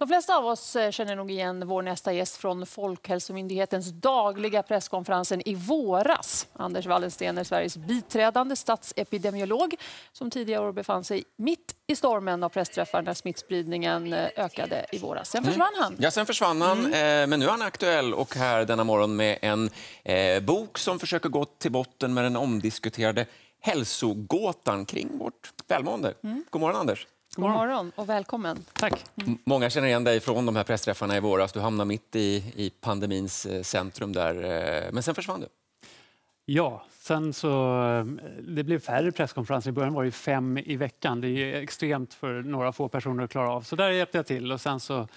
De flesta av oss eh, känner nog igen vår nästa gäst från Folkhälsomyndighetens dagliga presskonferensen i våras. Anders Wallensten är Sveriges biträdande statsepidemiolog som tidigare år befann sig mitt i stormen av pressträffar när smittspridningen eh, ökade i våras. Sen mm. försvann han. Ja, sen försvann han, mm. Eh, men nu är han aktuell och här denna morgon med en bok som försöker gå till botten med den omdiskuterade hälsogåtan kring vårt välmående. Mm. God morgon, Anders. God morgon. morgon och välkommen. Tack. Mm. Många känner igen dig från de här pressträffarna i våras. Du hamnade mitt i, i pandemins eh, centrum där, eh, men sen försvann du. Ja, sen så, eh, det blev färre presskonferenser. I början var det fem i veckan. Det är extremt för några få personer att klara av. Så där hjälpte jag till och sen så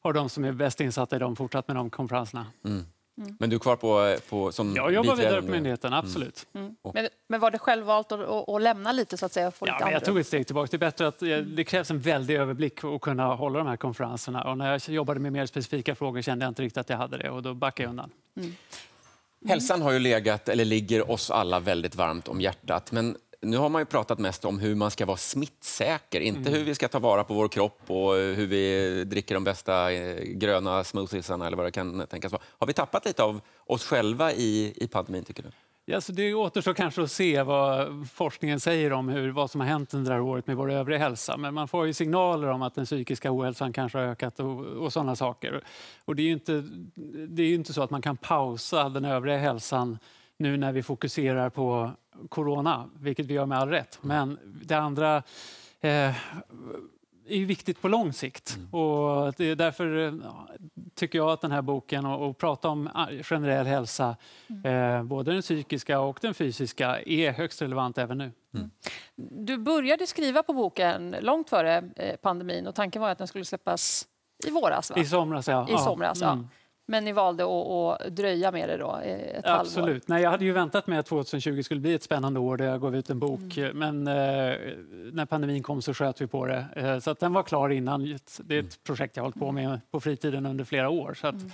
har de som är bäst insatta i dem fortsatt med de konferenserna. Mm. Mm. Men du är kvar på, på som Jag jobbar vidare på myndigheten, mm. absolut. Mm. mm. Men, men, var det självvalt att, att, att, lämna lite så att säga? Få ja, lite men jag tog ett steg tillbaka. Det, är bättre att, eh, det krävs en väldig överblick att kunna hålla de här konferenserna. Och när jag jobbade med mer specifika frågor kände jag inte riktigt att jag hade det och då backade jag undan. Mm. Hälsan har ju legat, eller ligger oss alla väldigt varmt om hjärtat. Men nu har man ju pratat mest om hur man ska vara smittsäker, inte mm. hur vi ska ta vara på vår kropp och hur vi dricker de bästa eh, gröna smoothiesarna eller vad det kan tänkas vara. Har vi tappat lite av oss själva i, i pandemin tycker du? Ja, så det återstår kanske att se vad forskningen säger om hur, vad som har hänt under det här året med vår övriga hälsa. Men man får ju signaler om att den psykiska ohälsan kanske har ökat och, och sådana saker. Och det är ju inte, det är inte så att man kan pausa den övriga hälsan nu när vi fokuserar på corona, vilket vi gör med all rätt. Mm. Men det andra eh, är ju viktigt på lång sikt. Mm. Och det är därför eh, tycker jag att den här boken och, och prata om ah, generell hälsa, mm. eh, både den psykiska och den fysiska, är högst relevant även nu. Mm. mm. Du började skriva på boken långt före eh, pandemin och tanken var att den skulle släppas i våras? Va? I somras, ja. I somras, ja. Men ni valde att, att dröja med det då, ett Absolut. Nej, jag hade ju väntat mig att 2020 skulle bli ett spännande år där jag gav ut en bok. Mm. Men eh, när pandemin kom så sköt vi på det. Eh, så att den var klar innan. Det är ett mm. projekt jag har hållit på med på fritiden under flera år. Så att, mm.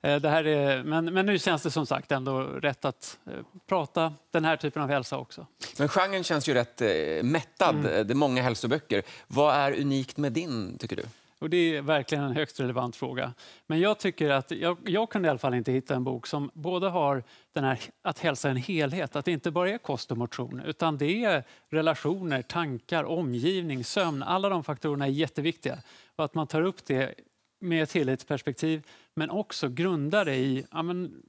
eh, det här är, men, men nu känns det som sagt ändå rätt att eh, prata den här typen av hälsa också. Men genren känns ju rätt eh, mättad. Mm. Det är många hälsoböcker. Vad är unikt med din, tycker du? Och det är verkligen en högst relevant fråga. Men jag tycker att jag, jag kunde i alla fall inte hitta en bok som både har den här att hälsa en helhet, att det inte bara är kost och motion utan det är relationer, tankar, omgivning, sömn. Alla de faktorerna är jätteviktiga. Och att man tar upp det med ett helhetsperspektiv men också grundar det i ja,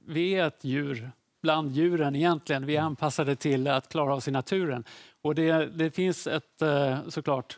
vi är ett djur bland djuren egentligen. Vi är mm. anpassade till att klara oss i naturen. Och det, det finns ett, eh, såklart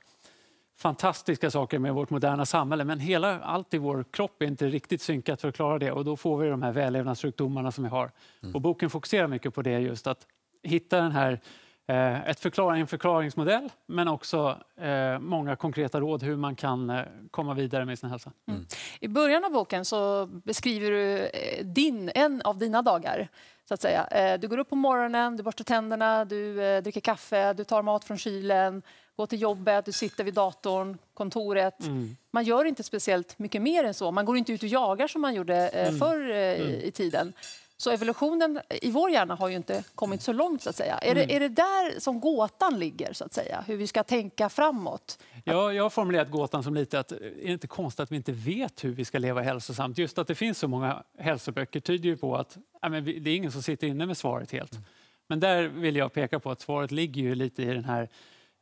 fantastiska saker med vårt moderna samhälle men hela, allt i vår kropp är inte riktigt synkat för att klara det och då får vi de här vällevnadssjukdomarna som vi har. Mm. Och boken fokuserar mycket på det just att hitta den här eh, ett förklaring, en förklaringsmodell men också eh, många konkreta råd hur man kan eh, komma vidare med sin hälsa. Mm. mm. I början av boken så beskriver du eh, din, en av dina dagar. Så att säga. Eh, du går upp på morgonen, du borstar tänderna, du eh, dricker kaffe, du tar mat från kylen gå till jobbet, du sitter vid datorn, kontoret. Mm. Man gör inte speciellt mycket mer än så. Man går inte ut och jagar som man gjorde eh, mm. Mm. förr i, eh, i tiden. Så evolutionen i vår hjärna har ju inte kommit så långt. så att säga. Är, mm. det, är det där som gåtan ligger, så att säga? hur vi ska tänka framåt? Ja, jag har formulerat gåtan som lite att eh, är det inte konstigt att vi inte vet hur vi ska leva hälsosamt? Just att det finns så många hälsoböcker tyder ju på att ja, men det är ingen som sitter inne med svaret helt. Mm. Men där vill jag peka på att svaret ligger ju lite i den här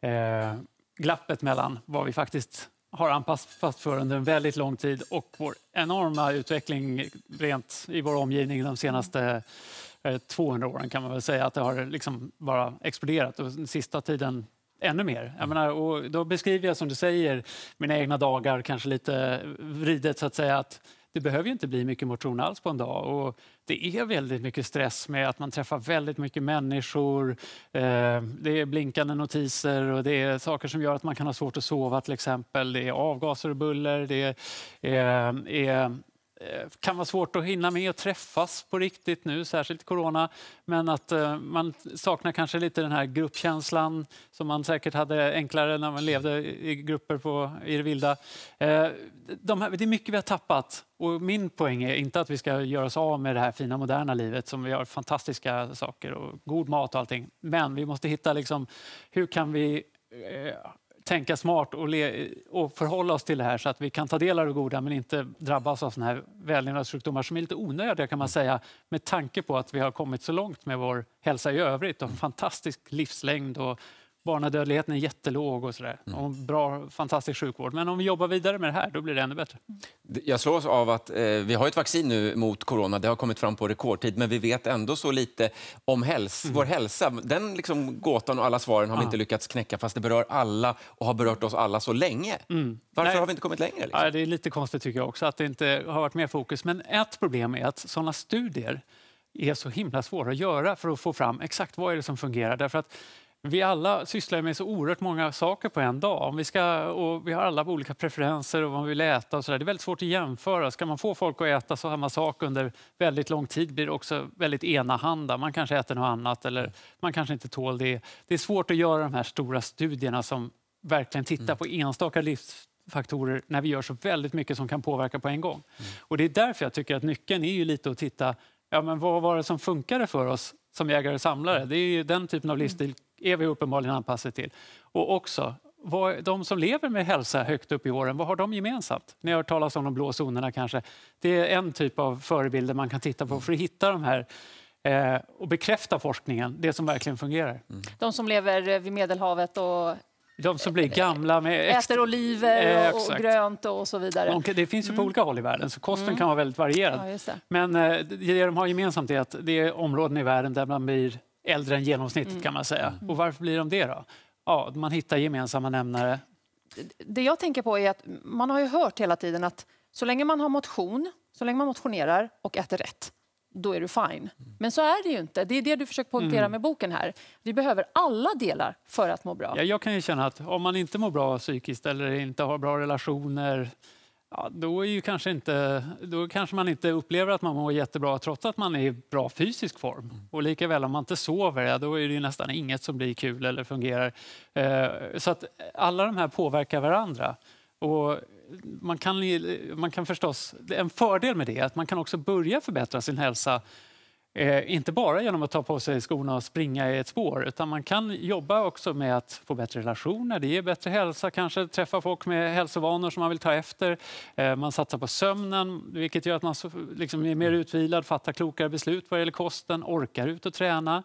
eh, glappet mellan vad vi faktiskt har anpassat för under en väldigt lång tid och vår enorma utveckling rent i vår omgivning de senaste 200 eh, åren kan man väl säga att det har liksom bara exploderat och den sista tiden ännu mer. Jag menar, och då beskriver jag som du säger mina egna dagar kanske lite vridet så att säga att det behöver ju inte bli mycket motion alls på en dag. Och det är väldigt mycket stress med att man träffar väldigt mycket människor. Eh, det är blinkande notiser och det är saker som gör att man kan ha svårt att sova till exempel. Det är avgaser och buller. Det är, eh, är Eh, kan vara svårt att hinna med att träffas på riktigt nu, särskilt corona. Men att eh, man saknar kanske lite den här gruppkänslan som man säkert hade enklare när man levde i grupper på, i det vilda. Eh, de här, det är mycket vi har tappat. Och min poäng är inte att vi ska göra oss av med det här fina moderna livet som vi har fantastiska saker och god mat och allting. Men vi måste hitta liksom, hur kan vi tänka smart och, och, förhålla oss till det här så att vi kan ta del av det goda men inte drabbas av såna här vällevnadssjukdomar som är lite onödiga kan man mm. säga med tanke på att vi har kommit så långt med vår hälsa i övrigt och en fantastisk livslängd och barnadödligheten är jättelåg och sådär. Mm. Och bra, fantastisk sjukvård. Men om vi jobbar vidare med det här, då blir det ännu bättre. Jag slås av att eh, vi har ett vaccin nu mot corona. Det har kommit fram på rekordtid, men vi vet ändå så lite om häls mm. vår hälsa. Den liksom, gåtan och alla svaren har vi inte lyckats knäcka, fast det berör alla och har berört oss alla så länge. Mm. Varför Nej. har vi inte kommit längre? Liksom? Ja, det är lite konstigt tycker jag också att det inte har varit mer fokus. Men ett problem är att sådana studier är så himla svåra att göra för att få fram exakt vad är det som fungerar. Därför att vi alla sysslar med så oerhört många saker på en dag. Om vi, ska, och vi har alla olika preferenser och vad vi vill äta. Och så där. Det är väldigt svårt att jämföra. Ska man få folk att äta samma sak under väldigt lång tid blir det också väldigt enahanda. Man kanske äter något annat eller mm. man kanske inte tål det. Det är svårt att göra de här stora studierna som verkligen tittar mm. på enstaka livsfaktorer när vi gör så väldigt mycket som kan påverka på en gång. Mm. Och det är därför jag tycker att nyckeln är ju lite att titta, ja men vad var det som funkade för oss som jägare och samlare? Mm. Det är ju den typen av livsstil är vi uppenbarligen anpassade till. Och också, vad, de som lever med hälsa högt upp i åren, vad har de gemensamt? Ni har hört talas om de blå zonerna kanske. Det är en typ av förebilder man kan titta på för att hitta de här eh, och bekräfta forskningen, det som verkligen fungerar. Mm. De som lever eh, vid Medelhavet och de som blir gamla. Med eh, äter oliver och, eh, och grönt och så vidare. det finns ju på mm. olika håll i världen, så kosten mm. kan vara väldigt varierad. Ja, det. Men det de har gemensamt är att det är områden i världen där man blir äldre än genomsnittet mm. kan man säga. Mm. Och varför blir de det då? Ja, man hittar gemensamma nämnare. Det jag tänker på är att man har ju hört hela tiden att så länge man har motion, så länge man motionerar och äter rätt, då är du fine. Mm. Men så är det ju inte. Det är det du försöker poängtera mm. med boken här. Vi behöver alla delar för att må bra. Ja, jag kan ju känna att om man inte mår bra psykiskt eller inte har bra relationer, ja, då, är ju kanske inte, då kanske man inte upplever att man mår jättebra trots att man är i bra fysisk form. Mm. Och lika väl om man inte sover, ja, då är det nästan inget som blir kul eller fungerar. Eh, så att alla de här påverkar varandra. Och man, kan, man kan förstås, en fördel med det är att man kan också börja förbättra sin hälsa Eh, inte bara genom att ta på sig skorna och springa i ett spår, utan man kan jobba också med att få bättre relationer, det ger bättre hälsa, kanske träffa folk med hälsovanor som man vill ta efter. Eh, man satsar på sömnen, vilket gör att man liksom är mer utvilad, fattar klokare beslut vad gäller kosten, orkar ut och träna.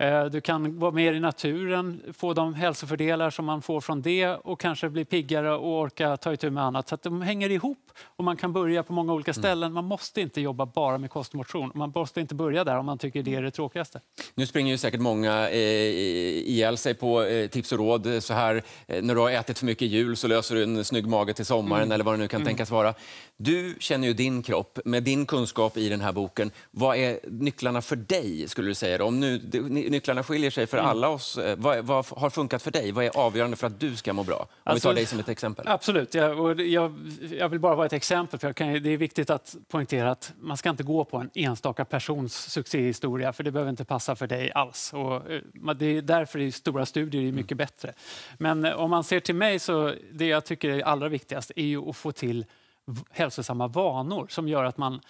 Eh, du kan vara mer i naturen, få de hälsofördelar som man får från det och kanske bli piggare och orka ta itu med annat. Så de hänger ihop och man kan börja på många olika mm. ställen. Man måste inte jobba bara med kost och motion. Man måste inte börja där om man tycker det är det tråkigaste. Nu springer ju säkert många eh, ihjäl sig på eh, tips och råd. Så här, eh, när du har ätit för mycket jul så löser du en snygg mage till sommaren mm. eller vad det nu kan mm. tänkas vara. Du känner ju din kropp med din kunskap i den här boken. Vad är nycklarna för dig skulle du säga? Om nu, nycklarna skiljer sig för mm. alla oss. Eh, vad, vad, har funkat för dig? Vad är avgörande för att du ska må bra? Om alltså, vi tar alltså, dig som ett exempel. Absolut. Jag, jag, jag vill bara vara ett exempel. För kan, det är viktigt att poängtera att man ska inte gå på en enstaka persons succéhistoria för det behöver inte passa för dig alls. Och, eh, det är därför är stora studier är mm. mycket bättre. Men eh, om man ser till mig så det jag tycker är allra viktigast är ju att få till hälsosamma vanor som gör att man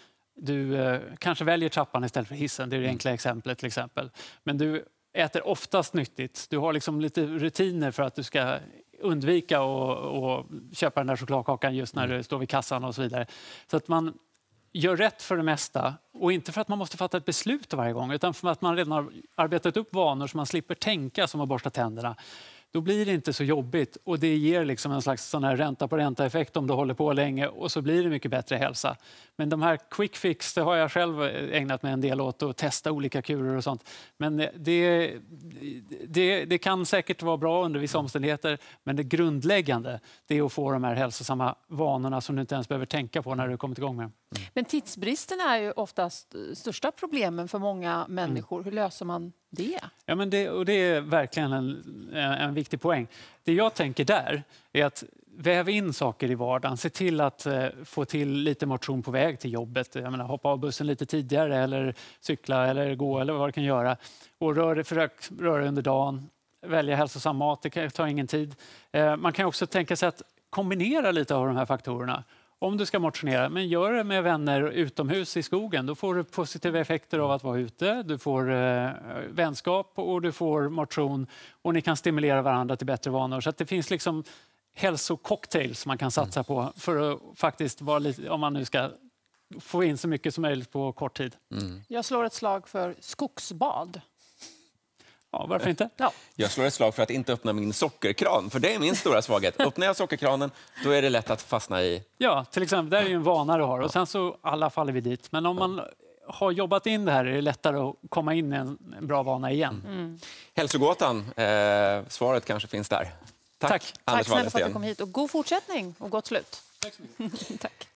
du eh, kanske väljer trappan istället för hissen, det är det mm. enkla exemplet till exempel. Men du äter oftast nyttigt. Du har liksom lite rutiner för att du ska undvika att köpa den där chokladkakan just när mm. du står vid kassan och så vidare. Så att man gör rätt för det mesta och inte för att man måste fatta ett beslut varje gång utan för att man redan har arbetat upp vanor så man slipper tänka som att borsta tänderna då blir det inte så jobbigt och det ger liksom en slags sån här ränta på ränta-effekt om du håller på länge och så blir det mycket bättre hälsa. Men de här quick fix, det har jag själv eh, ägnat mig en del åt att testa olika kurer och sånt. Men eh, det, det, det kan säkert vara bra under vissa omständigheter, men det grundläggande det är att få de här hälsosamma vanorna som du inte ens behöver tänka på när du kommit igång med dem. Men tidsbristen är ju oftast eh, största problemen för många människor. Hur löser man det? Ja, men det, och det är verkligen en, en viktig poäng. Det jag tänker där är att väv in saker i vardagen. Se till att eh, få till lite motion på väg till jobbet. Jag menar, hoppa av bussen lite tidigare eller cykla eller gå eller vad du kan göra. Och rör, försök röra dig under dagen. Välja hälsosam mat, det tar ingen tid. Eh, man kan också tänka sig att kombinera lite av de här faktorerna om du ska motionera, men gör det med vänner utomhus i skogen. Då får du positiva effekter av att vara ute, du får eh, vänskap och du får motion och ni kan stimulera varandra till bättre vanor. Så det finns liksom hälsococktails man kan satsa på för att faktiskt vara lite, om man nu ska få in så mycket som möjligt på kort tid. Mm. Jag slår ett slag för skogsbad. Ja, varför inte? Ja. Jag slår ett slag för att inte öppna min sockerkran, för det är min stora svaghet. Öppnar jag sockerkranen, då är det lätt att fastna i... Ja, till exempel, det är ju en vana du har och sen så alla faller vi dit. Men om man har jobbat in det här är det lättare att komma in i en bra vana igen. Mm. Hälsogåtan, eh, svaret kanske finns där. Tack, Tack. Anders Tack snälla för att du kom hit och god fortsättning och gott slut. Tack.